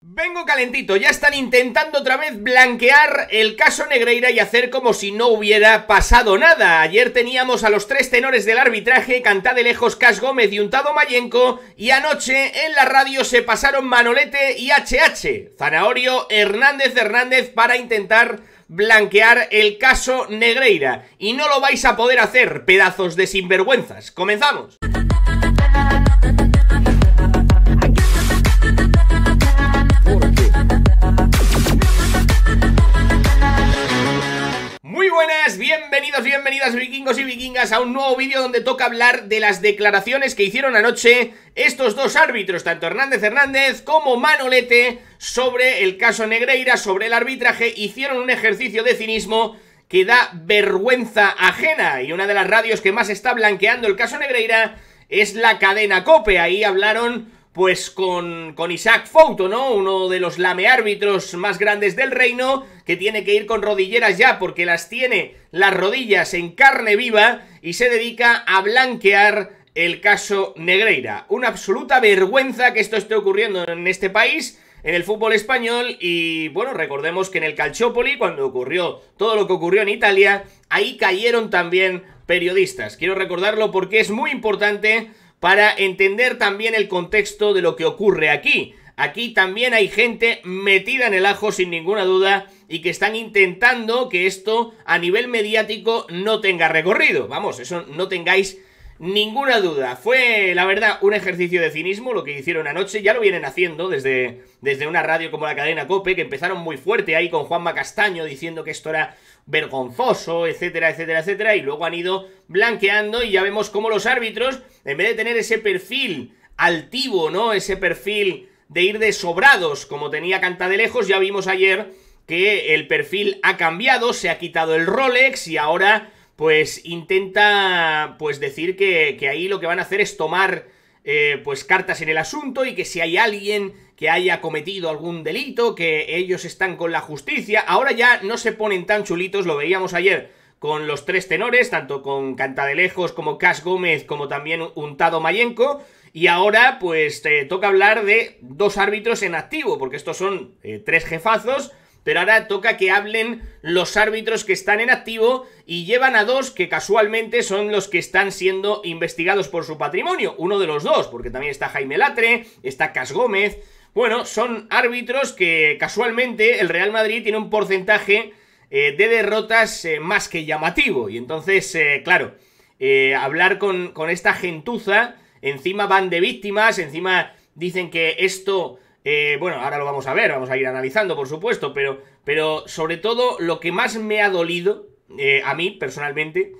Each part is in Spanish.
Vengo calentito, ya están intentando otra vez blanquear el caso Negreira y hacer como si no hubiera pasado nada. Ayer teníamos a los tres tenores del arbitraje, Cantá de Lejos, Cas Gómez y Untado Mayenco, y anoche en la radio se pasaron Manolete y HH, Zanahorio, Hernández Hernández para intentar blanquear el caso Negreira. Y no lo vais a poder hacer, pedazos de sinvergüenzas. ¡Comenzamos! buenas, bienvenidos, bienvenidas vikingos y vikingas a un nuevo vídeo donde toca hablar de las declaraciones que hicieron anoche estos dos árbitros, tanto Hernández Hernández como Manolete, sobre el caso Negreira, sobre el arbitraje, hicieron un ejercicio de cinismo que da vergüenza ajena y una de las radios que más está blanqueando el caso Negreira es la cadena Cope, ahí hablaron pues con, con Isaac Fouto, ¿no? Uno de los lameárbitros más grandes del reino, que tiene que ir con rodilleras ya porque las tiene las rodillas en carne viva y se dedica a blanquear el caso Negreira. Una absoluta vergüenza que esto esté ocurriendo en este país, en el fútbol español, y bueno, recordemos que en el Calciopoli, cuando ocurrió todo lo que ocurrió en Italia, ahí cayeron también periodistas. Quiero recordarlo porque es muy importante para entender también el contexto de lo que ocurre aquí. Aquí también hay gente metida en el ajo sin ninguna duda y que están intentando que esto a nivel mediático no tenga recorrido. Vamos, eso no tengáis ninguna duda. Fue, la verdad, un ejercicio de cinismo lo que hicieron anoche. Ya lo vienen haciendo desde, desde una radio como la cadena Cope, que empezaron muy fuerte ahí con Juanma Castaño diciendo que esto era vergonzoso, etcétera, etcétera, etcétera. Y luego han ido blanqueando y ya vemos cómo los árbitros en vez de tener ese perfil altivo, ¿no? Ese perfil de ir de sobrados, como tenía Cantadelejos, ya vimos ayer que el perfil ha cambiado, se ha quitado el Rolex y ahora pues intenta pues decir que, ahí lo que van a hacer es tomar eh, pues cartas en el asunto y que si hay alguien que haya cometido algún delito, que ellos están con la justicia, ahora ya no se ponen tan chulitos, lo veíamos ayer con los tres tenores, tanto con Cantadelejos como Cas Gómez, como también Untado Mayenco. Y ahora, pues, toca hablar de dos árbitros en activo, porque estos son eh, tres jefazos. Pero ahora toca que hablen los árbitros que están en activo y llevan a dos que casualmente son los que están siendo investigados por su patrimonio. Uno de los dos, porque también está Jaime Latre, está Cas Gómez. Bueno, son árbitros que casualmente el Real Madrid tiene un porcentaje eh, de derrotas eh, más que llamativo. Y entonces, eh, claro, hablar con, esta gentuza, encima van de víctimas, encima dicen que esto... bueno, ahora lo vamos a ver, vamos a ir analizando, por supuesto, pero, pero sobre todo lo que más me ha dolido, a mí personalmente,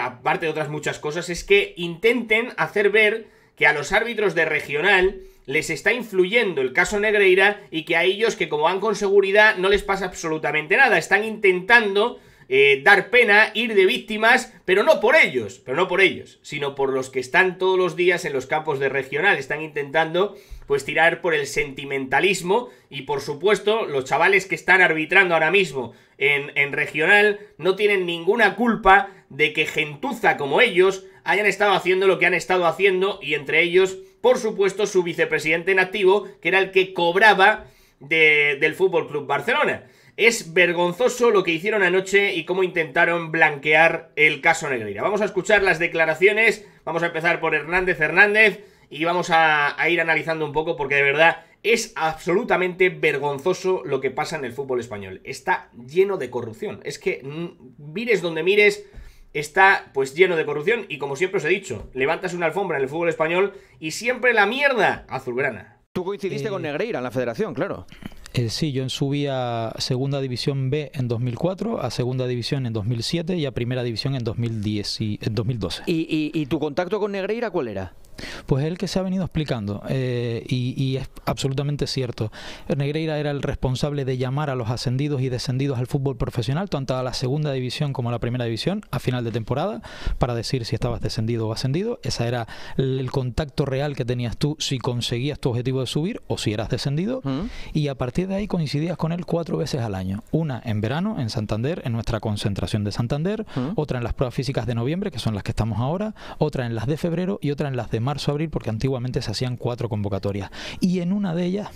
aparte de otras muchas cosas, es que intenten hacer ver que a los árbitros de regional les está influyendo el caso Negreira y que a ellos que como van con seguridad no les pasa absolutamente nada, están intentando eh, dar pena, ir de víctimas, pero no por ellos, pero no por ellos, sino por los que están todos los días en los campos de regional, están intentando pues tirar por el sentimentalismo y por supuesto los chavales que están arbitrando ahora mismo en regional no tienen ninguna culpa de que gentuza como ellos hayan estado haciendo lo que han estado haciendo y entre ellos por supuesto, su vicepresidente nativo, que era el que cobraba del Fútbol Club Barcelona. Es vergonzoso lo que hicieron anoche y cómo intentaron blanquear el caso Negreira. Vamos a escuchar las declaraciones, vamos a empezar por Hernández Hernández y vamos a, a ir analizando un poco porque de verdad es absolutamente vergonzoso lo que pasa en el fútbol español. Está lleno de corrupción. Es que mm, mires donde mires, está pues lleno de corrupción y como siempre os he dicho, levantas una alfombra en el fútbol español y siempre la mierda azulgrana. Tú coincidiste con eh, Negreira en la federación, claro. Eh, sí, yo subí a Segunda División B en 2004, a Segunda División en 2007 y a Primera División en, 2010 y, en 2012. y tu contacto con Negreira cuál era? pues es el que se ha venido explicando eh, y, es absolutamente cierto. Negreira era el responsable de llamar a los ascendidos y descendidos al fútbol profesional, tanto a la segunda división como a la primera división, a final de temporada, para decir si estabas descendido o ascendido. Ese era el contacto real que tenías tú si conseguías tu objetivo de subir o si eras descendido. Y a partir de ahí coincidías con él cuatro veces al año. Una en verano, en Santander, en nuestra concentración de Santander, otra en las pruebas físicas de noviembre, que son las que estamos ahora, otra en las de febrero y otra en las de marzo abril porque antiguamente se hacían cuatro convocatorias. Y en una de ellas,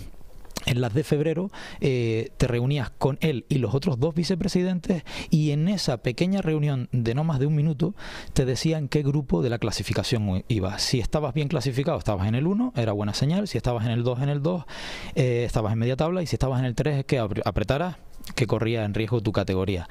en las de febrero eh, te reunías con él y los otros dos vicepresidentes y en esa pequeña reunión de no más de un minuto te decían qué grupo de la clasificación ibas. Si estabas bien clasificado, estabas en el 1, era buena señal. Si estabas en el 2, en el 2, eh, estabas en media tabla. Y si estabas en el 3, que apretarás que corría en riesgo tu categoría.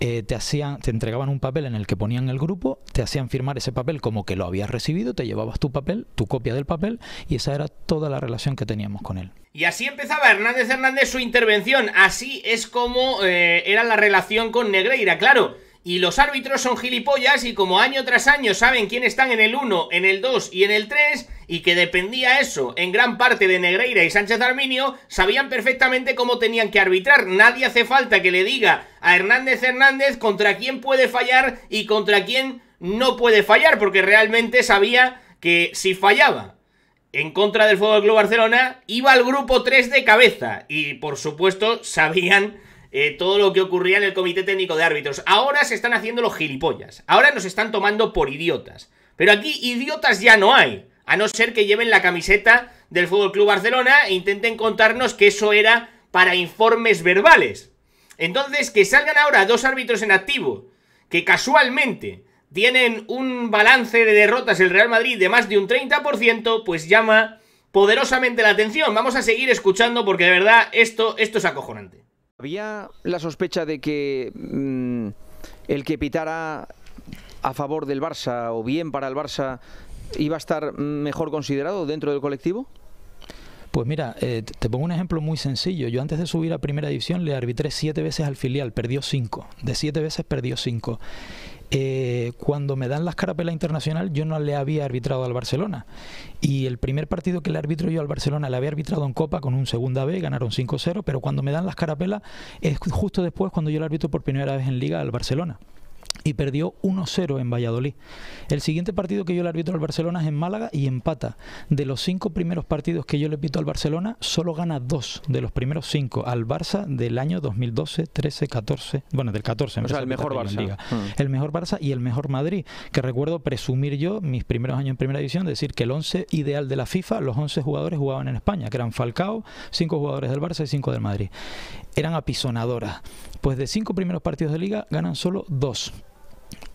Eh, te, te entregaban un papel en el que ponían el grupo, te hacían firmar ese papel como que lo habías recibido, te llevabas tu papel, tu copia del papel, y esa era toda la relación que teníamos con él. Y así empezaba Hernández Hernández su intervención, así es como eh, era la relación con Negreira, claro y los árbitros son gilipollas y como año tras año saben quién están en el 1, en el 2 y en el 3 y que dependía eso en gran parte de Negreira y Sánchez Arminio, sabían perfectamente cómo tenían que arbitrar. Nadie hace falta que le diga a Hernández Hernández contra quién puede fallar y contra quién no puede fallar, porque realmente sabía que si fallaba en contra del FC Club Barcelona iba al grupo 3 de cabeza y por supuesto sabían eh, todo lo que ocurría en el Comité Técnico de Árbitros. Ahora se están haciendo los gilipollas. Ahora nos están tomando por idiotas. Pero aquí idiotas ya no hay. A no ser que lleven la camiseta del FC Club Barcelona e intenten contarnos que eso era para informes verbales. Entonces, que salgan ahora dos árbitros en activo que casualmente tienen un balance de derrotas el Real Madrid de más de un 30%, pues llama poderosamente la atención. Vamos a seguir escuchando porque de verdad esto, esto es acojonante. Había la sospecha de que mm, el que pitara a favor del Barça o bien para el Barça iba a estar mejor considerado dentro del colectivo. Pues mira, eh, te pongo un ejemplo muy sencillo. Yo antes de subir a primera división le arbitré siete veces al filial, perdió cinco. De siete veces perdió cinco. Eh, cuando me dan las carapelas internacional yo no le había arbitrado al Barcelona. Y el primer partido que le arbitro yo al Barcelona le había arbitrado en Copa con un segunda B, ganaron 5-0, pero cuando me dan las carapelas es justo después cuando yo le arbitro por primera vez en Liga al Barcelona y perdió 1-0 en Valladolid. El siguiente partido que yo le arbitro al Barcelona es en Málaga y empata. De los cinco primeros partidos que yo le pito al Barcelona, solo gana dos de los primeros cinco al Barça del año 2012, 13, 14, bueno, del 14. O sea, el mejor Barça. Ah. El mejor Barça y el mejor Madrid, que recuerdo presumir yo, mis primeros años en Primera División, decir que el 11 ideal de la FIFA, los 11 jugadores jugaban en España, que eran Falcao, cinco jugadores del Barça y cinco del Madrid. Eran apisonadoras pues de cinco primeros partidos de liga ganan solo dos.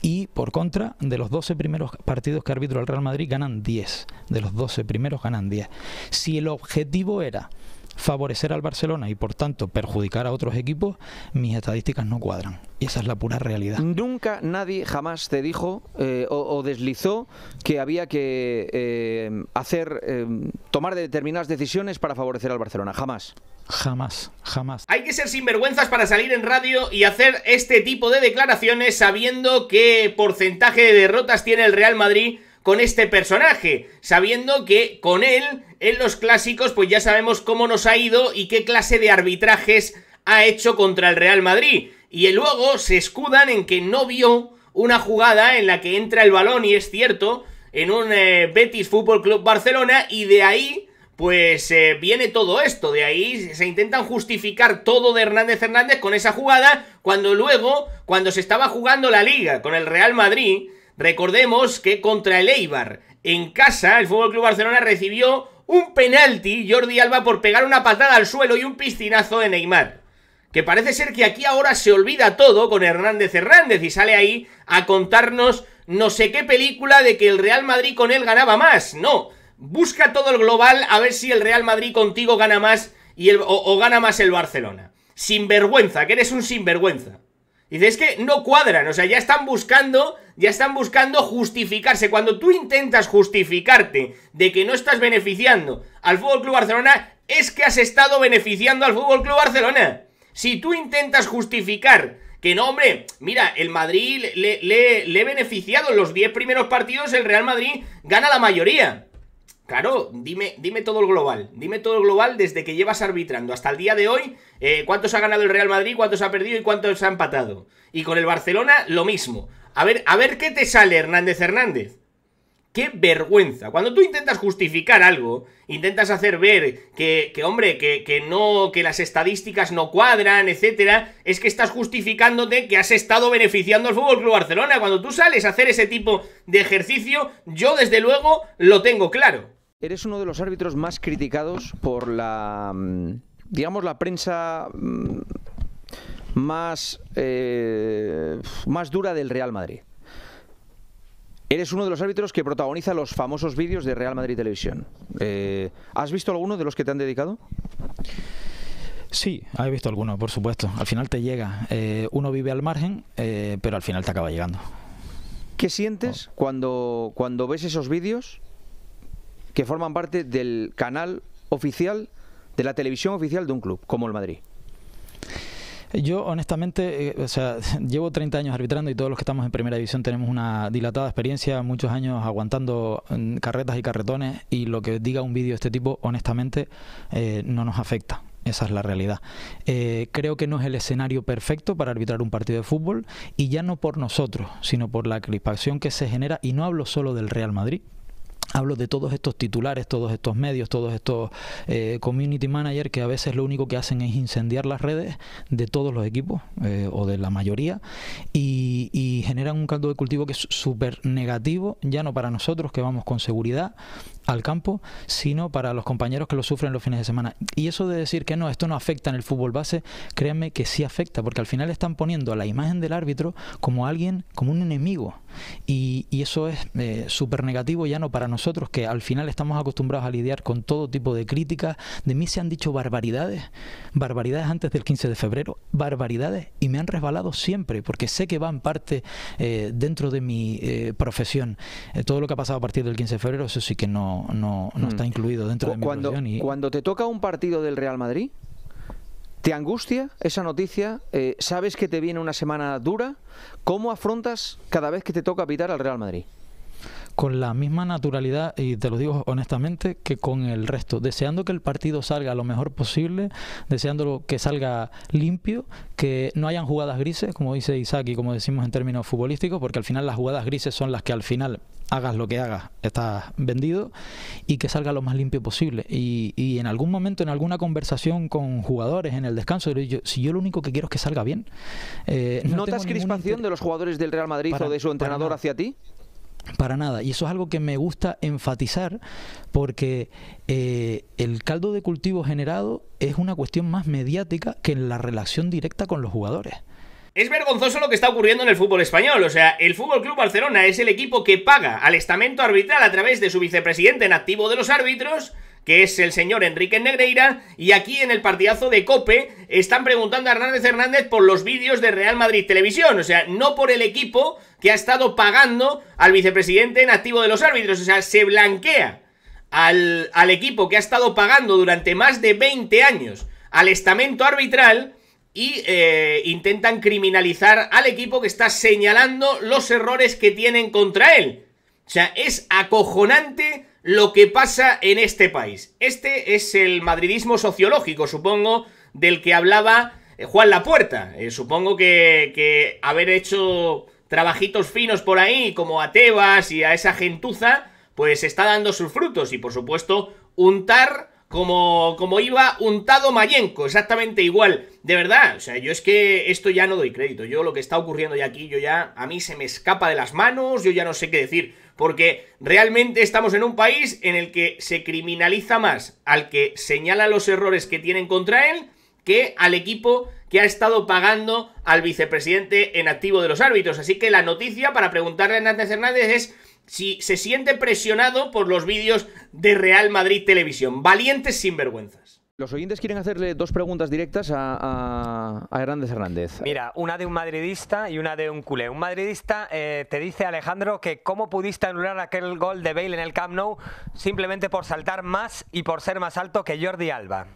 Y por contra, de los 12 primeros partidos que arbitró el Real Madrid ganan 10. De los 12 primeros ganan 10. Si el objetivo era favorecer al Barcelona y por tanto perjudicar a otros equipos, mis estadísticas no cuadran. Y esa es la pura realidad. Nunca nadie jamás te dijo eh, o, deslizó que había que eh, hacer eh, tomar determinadas decisiones para favorecer al Barcelona. Jamás. Jamás, jamás. Hay que ser sinvergüenzas para salir en radio y hacer este tipo de declaraciones sabiendo qué porcentaje de derrotas tiene el Real Madrid con este personaje, sabiendo que con él, en los clásicos, pues ya sabemos cómo nos ha ido y qué clase de arbitrajes ha hecho contra el Real Madrid. Y luego se escudan en que no vio una jugada en la que entra el balón, y es cierto, en un eh, Betis Fútbol Club Barcelona, y de ahí pues eh, viene todo esto. De ahí se intentan justificar todo de Hernández Hernández con esa jugada, cuando luego, cuando se estaba jugando la liga con el Real Madrid, Recordemos que contra el Eibar, en casa, el Fútbol Club Barcelona recibió un penalti Jordi Alba por pegar una patada al suelo y un piscinazo de Neymar. Que parece ser que aquí ahora se olvida todo con Hernández Hernández y sale ahí a contarnos no sé qué película de que el Real Madrid con él ganaba más. No, busca todo el global a ver si el Real Madrid contigo gana más y o, gana más el Barcelona. Sinvergüenza, que eres un sinvergüenza. Dice, es que no cuadran, o sea, ya están buscando ya están buscando justificarse. Cuando tú intentas justificarte de que no estás beneficiando al Fútbol Club Barcelona, es que has estado beneficiando al Fútbol Club Barcelona. Si tú intentas justificar que no, hombre, mira, el Madrid le, he beneficiado en los 10 primeros partidos, el Real Madrid gana la mayoría. Claro, dime, dime todo el global, dime todo el global desde que llevas arbitrando hasta el día de hoy, eh, cuántos ha ganado el Real Madrid, cuántos ha perdido y cuántos ha empatado. Y con el Barcelona lo mismo. A ver, a ver qué te sale Hernández Hernández. ¡Qué vergüenza! Cuando tú intentas justificar algo, intentas hacer ver que, hombre, que, no, que las estadísticas no cuadran, etcétera, es que estás justificándote que has estado beneficiando al Fútbol Club Barcelona. Cuando tú sales a hacer ese tipo de ejercicio, yo desde luego lo tengo claro. Eres uno de los árbitros más criticados por la mm, digamos, la prensa mm, más, eh, más dura del Real Madrid. Eres uno de los árbitros que protagoniza los famosos vídeos de Real Madrid Televisión. Eh, ¿Has visto alguno de los que te han dedicado? Sí, he visto alguno, por supuesto. Al final te llega. Eh, uno vive al margen, pero al final te acaba llegando. ¿Qué sientes oh. cuando, cuando ves esos vídeos que forman parte del canal oficial, de la televisión oficial de un club, como el Madrid? Yo, honestamente, eh, o sea, llevo 30 años arbitrando y todos los que estamos en primera división tenemos una dilatada experiencia, muchos años aguantando mm, carretas y carretones y lo que diga un vídeo de este tipo, honestamente, eh, no nos afecta. Esa es la realidad. Eh, creo que no es el escenario perfecto para arbitrar un partido de fútbol y ya no por nosotros, sino por la crispación que se genera, y no hablo solo del Real Madrid, hablo de todos estos titulares, todos estos medios, todos estos eh, community manager que a veces lo único que hacen es incendiar las redes de todos los equipos eh, o de la mayoría y, generan un caldo de cultivo que es súper negativo, ya no para nosotros que vamos con seguridad al campo, sino para los compañeros que lo sufren los fines de semana. Y eso de decir que no, esto no afecta en el fútbol base, créanme que sí afecta, porque al final están poniendo a la imagen del árbitro como alguien, como un enemigo. Y, eso es eh, súper negativo ya no para nosotros nosotros que al final estamos acostumbrados a lidiar con todo tipo de críticas. De mí se han dicho barbaridades, barbaridades antes del 15 de febrero, barbaridades, y me han resbalado siempre, porque sé que va en parte eh, dentro de mi eh, profesión. Eh, todo lo que ha pasado a partir del 15 de febrero, eso sí que no, mm. está incluido dentro de mi cuando, profesión. Cuando te toca un partido del Real Madrid, ¿te angustia esa noticia? ¿Sabes que te viene una semana dura? ¿Cómo afrontas cada vez que te toca pitar al Real Madrid? con la misma naturalidad, y te lo digo honestamente, que con el resto, deseando que el partido salga lo mejor posible, deseando que salga limpio, que no hayan jugadas grises, como dice Isaac y como decimos en términos futbolísticos, porque al final las jugadas grises son las que al final hagas lo que hagas, estás vendido y que salga lo más limpio posible. Y, y, en algún momento, en alguna conversación con jugadores en el descanso, yo, si yo lo único que quiero es que salga bien. Eh, ¿Notas crispación de los jugadores del Real Madrid o de su entrenador hacia ti? Para nada. Y eso es algo que me gusta enfatizar porque eh, el caldo de cultivo generado es una cuestión más mediática que en la relación directa con los jugadores. Es vergonzoso lo que está ocurriendo en el fútbol español. O sea, el Fútbol Club Barcelona es el equipo que paga al estamento arbitral a través de su vicepresidente en activo de los árbitros que es el señor Enrique Negreira, y aquí en el partidazo de Cope están preguntando a Hernández Hernández por los vídeos de Real Madrid Televisión, o sea, no por el equipo que ha estado pagando al vicepresidente en activo de los árbitros, o sea, se blanquea al, equipo que ha estado pagando durante más de 20 años al estamento arbitral y eh, intentan criminalizar al equipo que está señalando los errores que tienen contra él. O sea, es acojonante lo que pasa en este país. Este es el madridismo sociológico, supongo, del que hablaba eh, Juan Lapuerta. Eh, supongo que, haber hecho trabajitos finos por ahí, como a Tebas y a esa gentuza, pues está dando sus frutos. Y por supuesto, untar como, como iba untado Mayenco, exactamente igual. De verdad, o sea, yo es que esto ya no doy crédito. Yo lo que está ocurriendo ya aquí, yo ya, a mí se me escapa de las manos, yo ya no sé qué decir porque realmente estamos en un país en el que se criminaliza más al que señala los errores que tienen contra él que al equipo que ha estado pagando al vicepresidente en activo de los árbitros. Así que la noticia para preguntarle a Hernández Hernández es si se siente presionado por los vídeos de Real Madrid Televisión. Valientes vergüenzas. Los oyentes quieren hacerle dos preguntas directas a, Hernández Hernández. Mira, una de un madridista y una de un culé. Un madridista eh, te dice, Alejandro, que cómo pudiste anular aquel gol de Bale en el Camp Nou simplemente por saltar más y por ser más alto que Jordi Alba.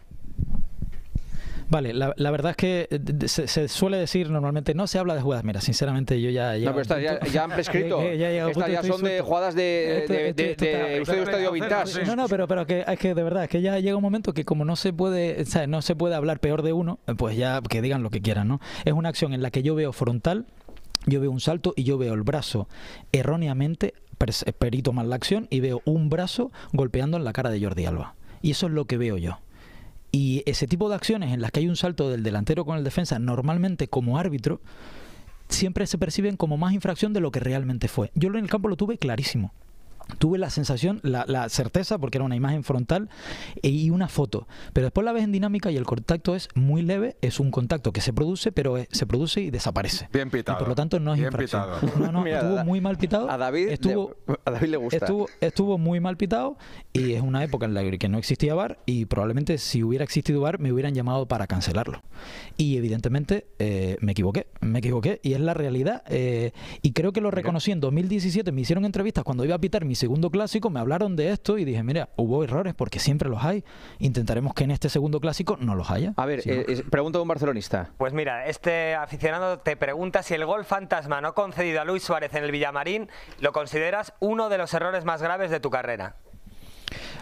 Vale, la, verdad es que eh, se, suele decir normalmente, no se habla de jugadas. Mira, sinceramente, yo ya. No, pero ya, han prescrito. ya, ya son de jugadas de, ustedes de, de, Vintage. No, no, pero, pero que, es que de verdad, es que ya llega un momento que como no se puede, no se puede hablar peor de uno, eh, pues ya que digan lo que quieran, ¿no? Es una acción en la que yo veo frontal, yo veo un salto y yo veo el brazo erróneamente eh, perito mal la acción y veo un brazo golpeando en la cara de Jordi Alba. Y eso es lo que veo yo. Y ese tipo de acciones en las que hay un salto del delantero con el defensa, normalmente como árbitro, siempre se perciben como más infracción de lo que realmente fue. Yo en el campo lo tuve clarísimo tuve la sensación, la, certeza, porque era una imagen frontal e, y una foto. Pero después la ves en dinámica y el contacto es muy leve, es un contacto que se produce, pero eh, se produce y desaparece. Bien pitado. por lo tanto no es Bien Pitado. No, no, estuvo muy mal pitado. A David, estuvo, le, a David le gusta. Estuvo, estuvo, muy mal pitado y es una época en la que no existía bar y probablemente si hubiera existido bar me hubieran llamado para cancelarlo. Y evidentemente eh, me equivoqué, me equivoqué y es la realidad. Eh, y creo que lo reconocí en 2017, me hicieron entrevistas cuando iba a pitar mis segundo clásico me hablaron de esto y dije, mira, hubo errores porque siempre los hay. Intentaremos que en este segundo clásico no los haya. A ver, eh, pregunta un barcelonista. Pues mira, este aficionado te pregunta si el gol fantasma no concedido a Luis Suárez en el Villamarín lo consideras uno de los errores más graves de tu carrera.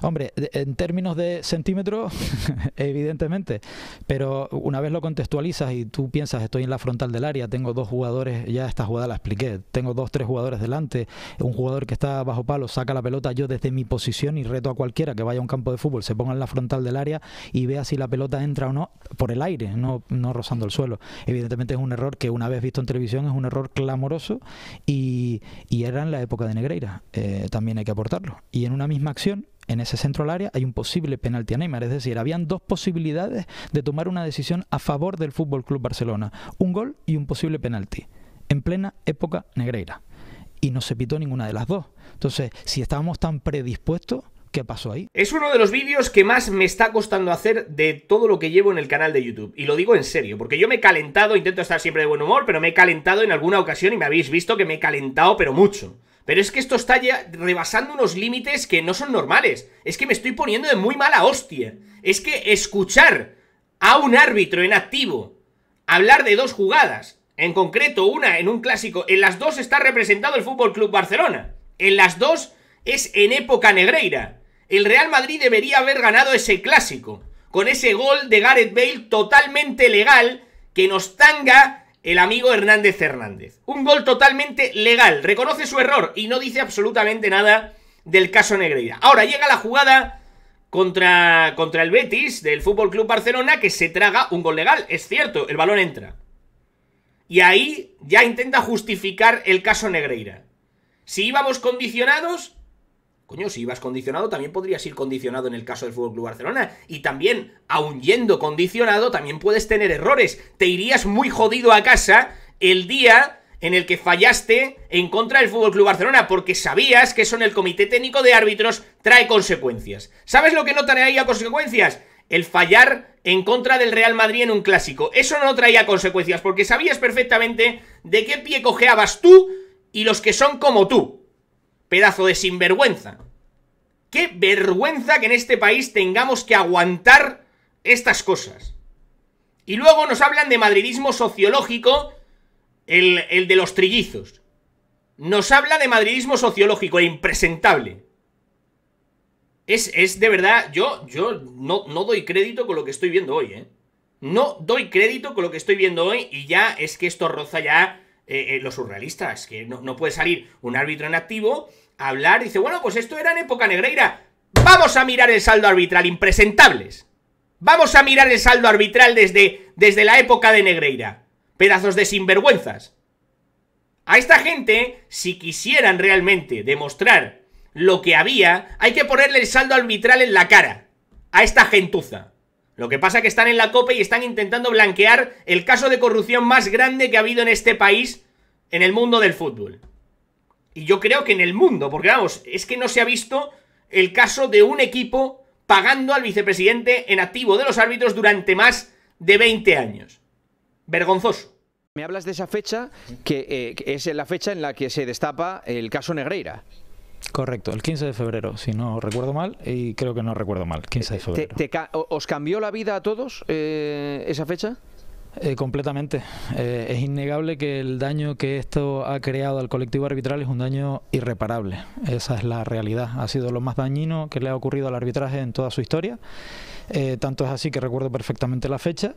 Hombre, en términos de centímetros, evidentemente, pero una vez lo contextualizas y tú piensas, estoy en la frontal del área, tengo dos jugadores, ya esta jugada la expliqué, tengo dos, tres jugadores delante, un jugador que está bajo palo saca la pelota yo desde mi posición y reto a cualquiera que vaya a un campo de fútbol, se ponga en la frontal del área y vea si la pelota entra o no por el aire, no, no rozando el suelo. Evidentemente es un error que una vez visto en televisión es un error clamoroso y, y era en la época de Negreira, eh, también hay que aportarlo. Y en una misma acción, en ese centro al área hay un posible penalti a Neymar. Es decir, habían dos posibilidades de tomar una decisión a favor del Fútbol Club Barcelona: un gol y un posible penalti, en plena época negreira. Y no se pitó ninguna de las dos. Entonces, si estábamos tan predispuestos, ¿Qué pasó ahí? Es uno de los vídeos que más me está costando hacer de todo lo que llevo en el canal de YouTube. Y lo digo en serio, porque yo me he calentado, intento estar siempre de buen humor, pero me he calentado en alguna ocasión y me habéis visto que me he calentado, pero mucho. Pero es que esto está ya rebasando unos límites que no son normales. Es que me estoy poniendo de muy mala hostia. Es que escuchar a un árbitro en activo hablar de dos jugadas, en concreto una en un clásico, en las dos está representado el Fútbol Club Barcelona. En las dos es en época negreira. El Real Madrid debería haber ganado ese clásico con ese gol de Gareth Bale totalmente legal que nos tanga el amigo Hernández Hernández. Un gol totalmente legal, reconoce su error y no dice absolutamente nada del caso Negreira. Ahora llega la jugada contra, contra el Betis del FC Club Barcelona que se traga un gol legal, es cierto, el balón entra. Y ahí ya intenta justificar el caso Negreira. Si íbamos condicionados, Coño, si ibas condicionado, también podrías ir condicionado en el caso del FC Club Barcelona. Y también, aun yendo condicionado, también puedes tener errores. Te irías muy jodido a casa el día en el que fallaste en contra del FC Club Barcelona, porque sabías que eso en el Comité Técnico de Árbitros trae consecuencias. ¿Sabes lo que no traía consecuencias? El fallar en contra del Real Madrid en un clásico. Eso no traía consecuencias, porque sabías perfectamente de qué pie cojeabas tú y los que son como tú. Pedazo de sinvergüenza. Qué vergüenza que en este país tengamos que aguantar estas cosas. Y luego nos hablan de madridismo sociológico, el, de los trillizos. Nos habla de madridismo sociológico, e impresentable. Es, de verdad, yo, yo no, no doy crédito con lo que estoy viendo hoy, ¿eh? No doy crédito con lo que estoy viendo hoy y ya es que esto roza ya eh, eh, los surrealistas, que no, puede salir un árbitro en activo a hablar, dice, bueno, pues esto era en época negreira, vamos a mirar el saldo arbitral, impresentables, vamos a mirar el saldo arbitral desde, desde la época de negreira, pedazos de sinvergüenzas. A esta gente, si quisieran realmente demostrar lo que había, hay que ponerle el saldo arbitral en la cara. A esta gentuza. Lo que pasa es que están en la copa y están intentando blanquear el caso de corrupción más grande que ha habido en este país en el mundo del fútbol. Y yo creo que en el mundo, porque vamos, es que no se ha visto el caso de un equipo pagando al vicepresidente en activo de los árbitros durante más de 20 años. Vergonzoso. Me hablas de esa fecha eh, que es la fecha en la que se destapa el caso Negreira. Correcto, el 15 de febrero, si no recuerdo mal, y creo que no recuerdo mal, 15 de eh, febrero. ¿Te, os cambió la vida a todos eh, esa fecha? Eh, completamente. es innegable que el daño que esto ha creado al colectivo arbitral es un daño irreparable. Esa es la realidad. Ha sido lo más dañino que le ha ocurrido al arbitraje en toda su historia. tanto es así que recuerdo perfectamente la fecha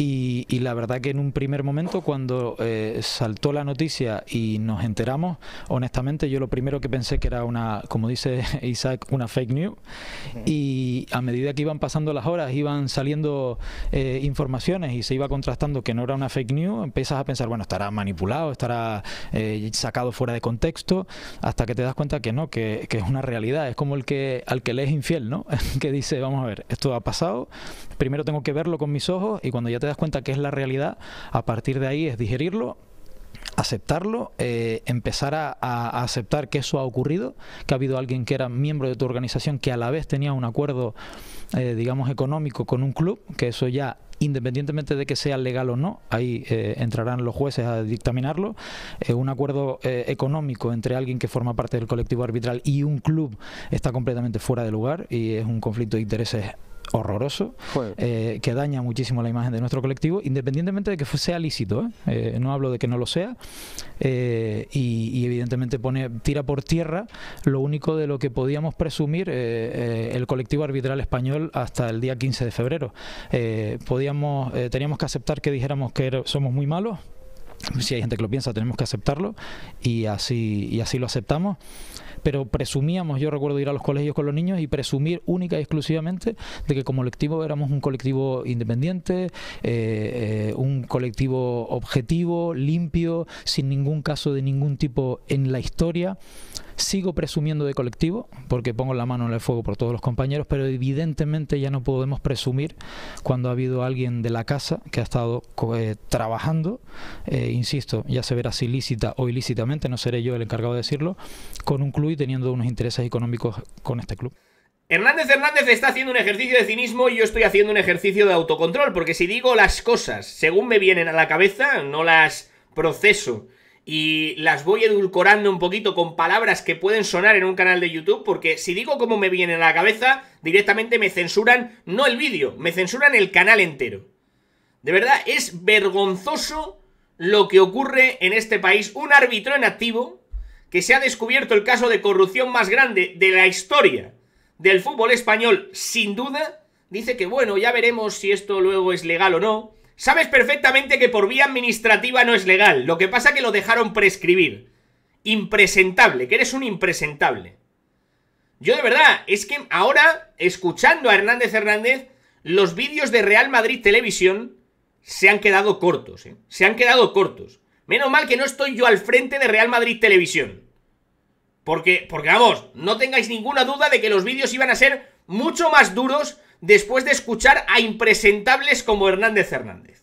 y, la verdad que en un primer momento, cuando eh, saltó la noticia y nos enteramos, honestamente yo lo primero que pensé que era una, como dice Isaac, una fake news. Y a medida que iban pasando las horas, iban saliendo eh, informaciones y se iba contrastando que no era una fake news, empiezas a pensar, bueno, estará manipulado, estará eh, sacado fuera de contexto, hasta que te das cuenta que no, que, es una realidad. Es como el que al que lees infiel, ¿no? que dice, vamos a ver, esto ha pasado, primero tengo que verlo con mis ojos y cuando ya te das cuenta que es la realidad, a partir de ahí es digerirlo, aceptarlo, eh, empezar a, aceptar que eso ha ocurrido, que ha habido alguien que era miembro de tu organización que a la vez tenía un acuerdo, eh, digamos, económico con un club, que eso ya independientemente de que sea legal o no, ahí eh, entrarán los jueces a dictaminarlo, un acuerdo económico entre alguien que forma parte del colectivo arbitral y un club está completamente fuera de lugar y es un conflicto de intereses horroroso eh, que daña muchísimo la imagen de nuestro colectivo, independientemente de que sea lícito. ¿eh? Eh, no hablo de que no lo sea y, evidentemente pone tira por tierra lo único de lo que podíamos presumir el colectivo arbitral español hasta el día 15 de febrero. podíamos, teníamos que aceptar que dijéramos que somos muy malos. Si hay gente que lo piensa, tenemos que aceptarlo y así, y así lo aceptamos pero presumíamos, yo recuerdo ir a los colegios con los niños y presumir única y exclusivamente de que como colectivo éramos un colectivo independiente, eh, eh, un colectivo objetivo, limpio, sin ningún caso de ningún tipo en la historia. Sigo presumiendo de colectivo, porque pongo la mano en el fuego por todos los compañeros, pero evidentemente ya no podemos presumir cuando ha habido alguien de la casa que ha estado eh, trabajando, eh, insisto, ya se verá si lícita o ilícitamente, no seré yo el encargado de decirlo, con un club y teniendo unos intereses económicos con este club. Hernández Hernández está haciendo un ejercicio de cinismo y yo estoy haciendo un ejercicio de autocontrol, porque si digo las cosas según me vienen a la cabeza, no las proceso y las voy edulcorando un poquito con palabras que pueden sonar en un canal de YouTube, porque si digo cómo me viene a la cabeza, directamente me censuran no el vídeo, me censuran el canal entero. De verdad, es vergonzoso lo que ocurre en este país. Un árbitro en activo que se ha descubierto el caso de corrupción más grande de la historia del fútbol español, sin duda, dice que bueno, ya veremos si esto luego es legal o no Sabes perfectamente que por vía administrativa no es legal, lo que pasa que lo dejaron prescribir. Impresentable, que eres un impresentable. Yo de verdad, es que ahora, escuchando a Hernández Hernández, los vídeos de Real Madrid Televisión se han quedado cortos, ¿eh? Se han quedado cortos. Menos mal que no estoy yo al frente de Real Madrid Televisión. Porque, porque vamos, no tengáis ninguna duda de que los vídeos iban a ser mucho más duros después de escuchar a impresentables como Hernández Hernández.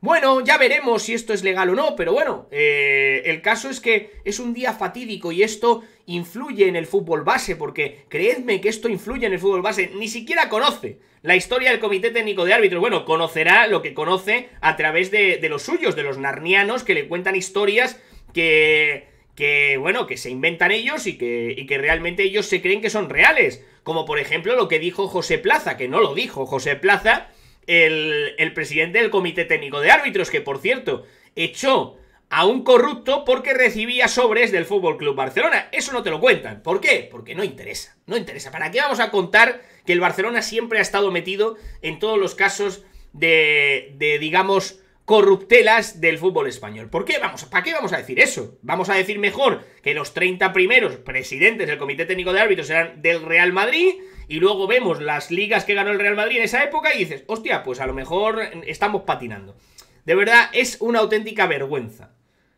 Bueno, ya veremos si esto es legal o no, pero bueno, eh, el caso es que es un día fatídico y esto influye en el fútbol base, porque creedme que esto influye en el fútbol base, ni siquiera conoce la historia del Comité Técnico de Árbitros, bueno, conocerá lo que conoce a través de, los suyos, de los narnianos que le cuentan historias que que, bueno, que se inventan ellos y que, y que realmente ellos se creen que son reales. Como por ejemplo lo que dijo José Plaza, que no lo dijo José Plaza, el, el presidente del Comité Técnico de Árbitros, que por cierto echó a un corrupto porque recibía sobres del Fútbol Club Barcelona. Eso no te lo cuentan. ¿Por qué? Porque no interesa. No interesa. ¿Para qué vamos a contar que el Barcelona siempre ha estado metido en todos los casos de, de digamos, corruptelas del fútbol español. ¿Por qué? Vamos, ¿para qué vamos a decir eso? Vamos a decir mejor que los 30 primeros presidentes del Comité Técnico de Árbitros eran del Real Madrid y luego vemos las ligas que ganó el Real Madrid en esa época y dices, hostia, pues a lo mejor estamos patinando. De verdad, es una auténtica vergüenza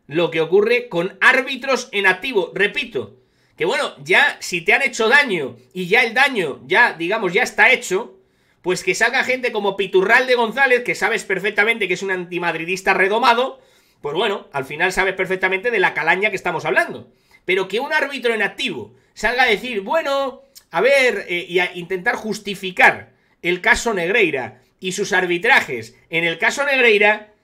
lo que ocurre con árbitros en activo. Repito, que bueno, ya si te han hecho daño y ya el daño, ya digamos, ya está hecho, pues que salga gente como Piturral de González, que sabes perfectamente que es un antimadridista redomado, pues bueno, al final sabes perfectamente de la calaña que estamos hablando. Pero que un árbitro en activo salga a decir, bueno, a ver, eh, y a intentar justificar el caso Negreira y sus arbitrajes en el caso Negreira,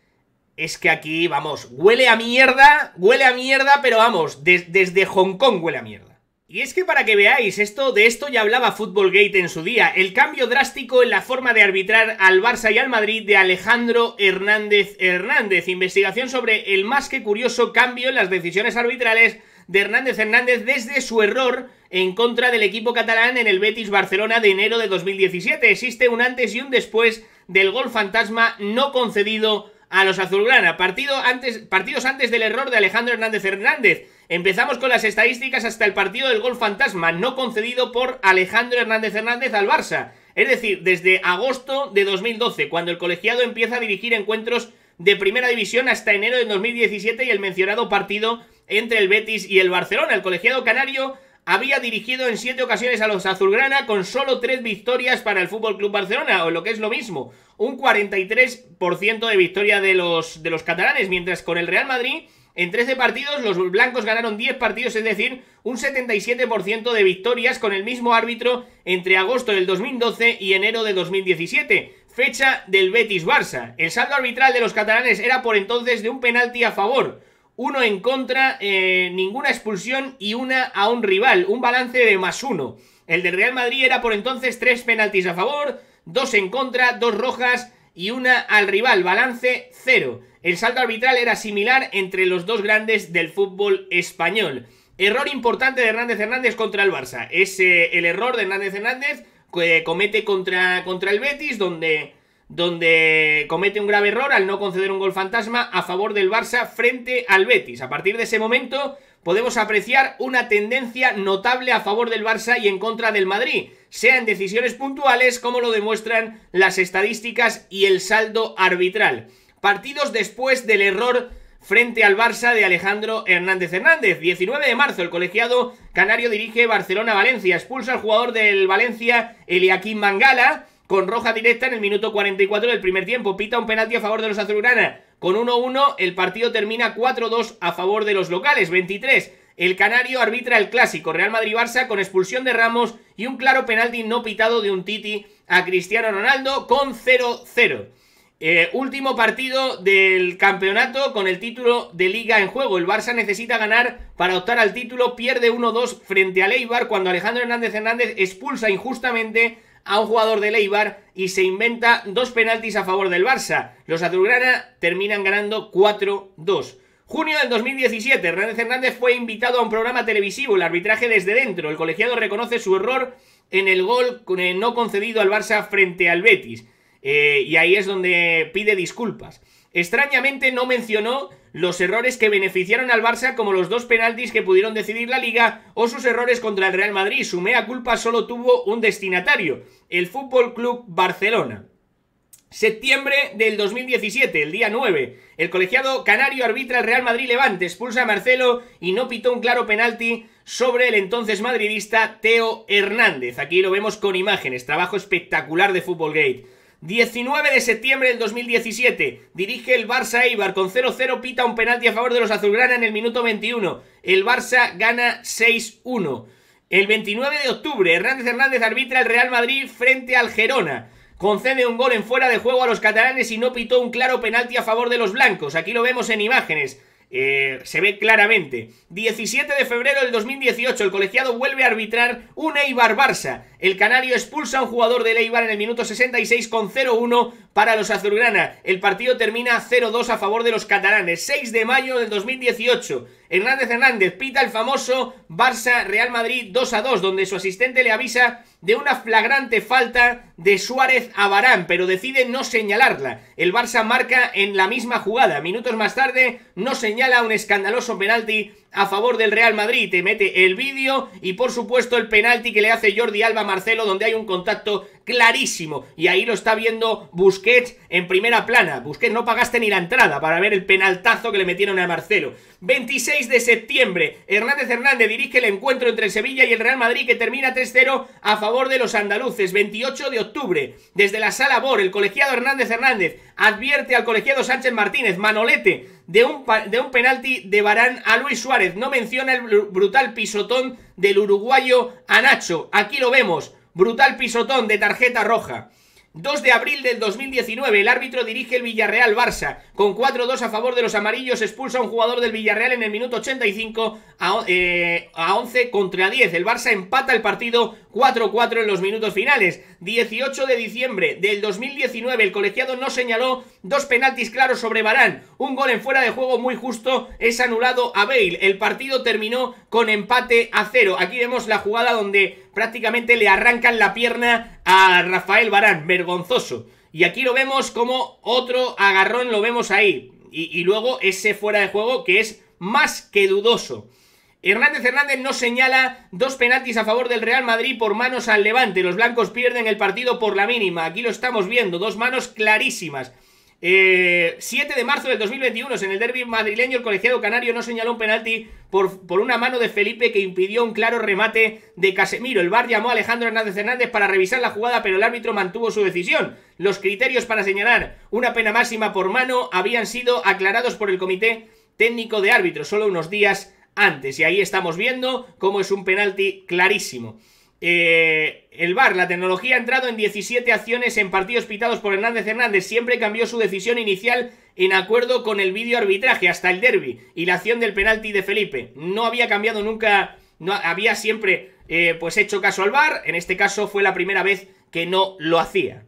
es que aquí, vamos, huele a mierda, huele a mierda, pero vamos, desde Hong Kong huele a mierda. Y es que para que veáis, esto de esto ya hablaba Gate en su día, el cambio drástico en la forma de arbitrar al Barça y al Madrid de Alejandro Hernández Hernández, investigación sobre el más que curioso cambio en las decisiones arbitrales de Hernández Hernández desde su error en contra del equipo catalán en el Betis Barcelona de enero de 2017. Existe un antes y un después del gol fantasma no concedido a los azulgrana, partidos antes del error de Alejandro Hernández Hernández Empezamos con las estadísticas hasta el partido del gol fantasma, no concedido por Alejandro Hernández Hernández al Barça. Es decir, desde agosto de 2012, cuando el colegiado empieza a dirigir encuentros de primera división hasta enero de 2017 y el mencionado partido entre el Betis y el Barcelona. El colegiado canario había dirigido en siete ocasiones a los azulgrana con solo tres victorias para el Fútbol Club Barcelona, o lo que es lo mismo, un 43% de victoria de los, de los catalanes, mientras con el Real Madrid en 13 partidos los blancos ganaron 10 partidos, es decir, un 77% de victorias con el mismo árbitro entre agosto del 2012 y enero de 2017, fecha del Betis Barça. El saldo arbitral de los catalanes era por entonces de un penalti a favor, uno en contra, eh, ninguna expulsión y una a un rival, un balance de más uno. El del Real Madrid era por entonces tres penaltis a favor, dos en contra, dos rojas y una al rival, balance cero. El saldo arbitral era similar entre los dos grandes del fútbol español. Error importante de Hernández Hernández contra el Barça. Es eh, el error de Hernández Hernández que comete contra, contra el Betis, donde, donde comete un grave error al no conceder un gol fantasma a favor del Barça frente al Betis. A partir de ese momento podemos apreciar una tendencia notable a favor del Barça y en contra del Madrid, sea en decisiones puntuales como lo demuestran las estadísticas y el saldo arbitral partidos después del error frente al Barça de Alejandro Hernández Hernández. 19 de marzo, el colegiado canario dirige Barcelona-Valencia. Expulsa al jugador del Valencia, Eliaquín Mangala, con roja directa en el minuto 44 del primer tiempo. Pita un penalti a favor de los azulgrana. Con 1-1, el partido termina 4-2 a favor de los locales. 23. El canario arbitra el clásico Real Madrid-Barça con expulsión de Ramos y un claro penalti no pitado de un Titi a Cristiano Ronaldo con 0-0. Eh, último partido del campeonato con el título de liga en juego. El Barça necesita ganar para optar al título. Pierde 1-2 frente a Leibar. cuando Alejandro Hernández Hernández expulsa injustamente a un jugador de Leibar y se inventa dos penaltis a favor del Barça. Los azulgrana terminan ganando 4-2. Junio del 2017, Hernández Hernández fue invitado a un programa televisivo, el arbitraje desde dentro. El colegiado reconoce su error en el gol eh, no concedido al Barça frente al Betis. Eh, y ahí es donde pide disculpas. Extrañamente no mencionó los errores que beneficiaron al Barça como los dos penaltis que pudieron decidir la liga o sus errores contra el Real Madrid. Su mea culpa solo tuvo un destinatario, el Fútbol Club Barcelona. Septiembre del 2017, el día 9, el colegiado canario arbitra el Real Madrid Levante, expulsa a Marcelo y no pitó un claro penalti sobre el entonces madridista Teo Hernández. Aquí lo vemos con imágenes, trabajo espectacular de fútbolgate. Gate. 19 de septiembre del 2017. Dirige el Barça Eibar con 0-0. Pita un penalti a favor de los azulgrana en el minuto 21. El Barça gana 6-1. El 29 de octubre, Hernández Hernández arbitra el Real Madrid frente al Gerona. Concede un gol en fuera de juego a los catalanes y no pitó un claro penalti a favor de los blancos. Aquí lo vemos en imágenes. Eh, se ve claramente. 17 de febrero del 2018, el colegiado vuelve a arbitrar un Eibar-Barça. El canario expulsa a un jugador del Eibar en el minuto 66 con 0-1 para los azulgrana. El partido termina 0-2 a favor de los catalanes. 6 de mayo del 2018. Hernández Hernández pita el famoso Barça-Real Madrid 2-2, donde su asistente le avisa de una flagrante falta de Suárez a Barán, pero decide no señalarla. El Barça marca en la misma jugada. Minutos más tarde no señala un escandaloso penalti a favor del Real Madrid. Te mete el vídeo y por supuesto el penalti que le hace Jordi Alba a Marcelo donde hay un contacto clarísimo. Y ahí lo está viendo Busquets en primera plana. Busquets no pagaste ni la entrada para ver el penaltazo que le metieron a Marcelo. 26 de septiembre, Hernández Hernández dirige el encuentro entre Sevilla y el Real Madrid que termina 3-0 a favor de los andaluces. 28 de octubre, desde la Sala Bor, el colegiado Hernández Hernández advierte al colegiado Sánchez Martínez, Manolete, de un, de un penalti de Barán a Luis Suárez. No menciona el brutal pisotón del uruguayo a Nacho. Aquí lo vemos, brutal pisotón de tarjeta roja. 2 de abril del 2019, el árbitro dirige el Villarreal-Barça. Con 4-2 a favor de los amarillos, expulsa a un jugador del Villarreal en el minuto 85 a, eh, a 11 contra 10. El Barça empata el partido 4-4 en los minutos finales. 18 de diciembre del 2019, el colegiado no señaló dos penaltis claros sobre Barán. Un gol en fuera de juego muy justo es anulado a Bale. El partido terminó con empate a cero. Aquí vemos la jugada donde prácticamente le arrancan la pierna a Rafael Barán, vergonzoso. Y aquí lo vemos como otro agarrón, lo vemos ahí. Y, y luego ese fuera de juego que es más que dudoso. Hernández Hernández nos señala dos penaltis a favor del Real Madrid por manos al Levante. Los blancos pierden el partido por la mínima. Aquí lo estamos viendo, dos manos clarísimas. 7 eh, de marzo del 2021, en el derby madrileño, el colegiado canario no señaló un penalti por, por, una mano de Felipe que impidió un claro remate de Casemiro. El bar llamó a Alejandro Hernández Hernández para revisar la jugada, pero el árbitro mantuvo su decisión. Los criterios para señalar una pena máxima por mano habían sido aclarados por el Comité Técnico de Árbitros solo unos días antes. Y ahí estamos viendo cómo es un penalti clarísimo. Eh, el VAR, la tecnología ha entrado en 17 acciones en partidos pitados por Hernández Hernández. Siempre cambió su decisión inicial en acuerdo con el vídeo arbitraje hasta el derby y la acción del penalti de Felipe. No había cambiado nunca, no había siempre eh, pues hecho caso al VAR. En este caso fue la primera vez que no lo hacía.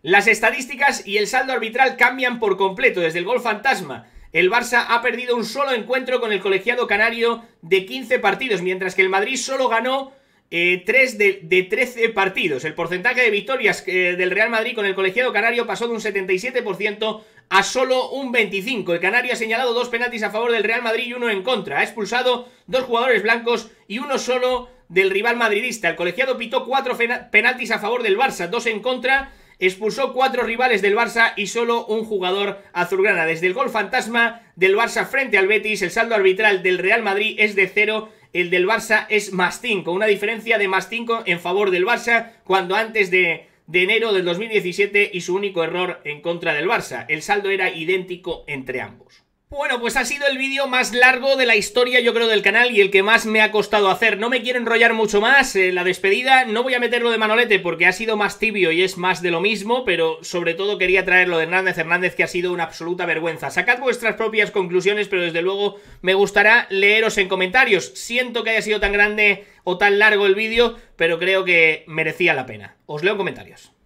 Las estadísticas y el saldo arbitral cambian por completo desde el gol fantasma. El Barça ha perdido un solo encuentro con el colegiado canario de 15 partidos, mientras que el Madrid solo ganó eh, tres 3 de, 13 partidos. El porcentaje de victorias eh, del Real Madrid con el colegiado canario pasó de un 77% a solo un 25%. El canario ha señalado dos penaltis a favor del Real Madrid y uno en contra. Ha expulsado dos jugadores blancos y uno solo del rival madridista. El colegiado pitó cuatro penaltis a favor del Barça, dos en contra expulsó cuatro rivales del Barça y solo un jugador azulgrana. Desde el gol fantasma del Barça frente al Betis, el saldo arbitral del Real Madrid es de cero el del Barça es más 5, una diferencia de más 5 en favor del Barça cuando antes de, de, enero del 2017 y su único error en contra del Barça. El saldo era idéntico entre ambos. Bueno, pues ha sido el vídeo más largo de la historia, yo creo, del canal y el que más me ha costado hacer. No me quiero enrollar mucho más, en eh, la despedida no voy a meterlo de Manolete porque ha sido más tibio y es más de lo mismo, pero sobre todo quería traer lo de Hernández Hernández que ha sido una absoluta vergüenza. Sacad vuestras propias conclusiones, pero desde luego me gustará leeros en comentarios. Siento que haya sido tan grande o tan largo el vídeo, pero creo que merecía la pena. Os leo en comentarios.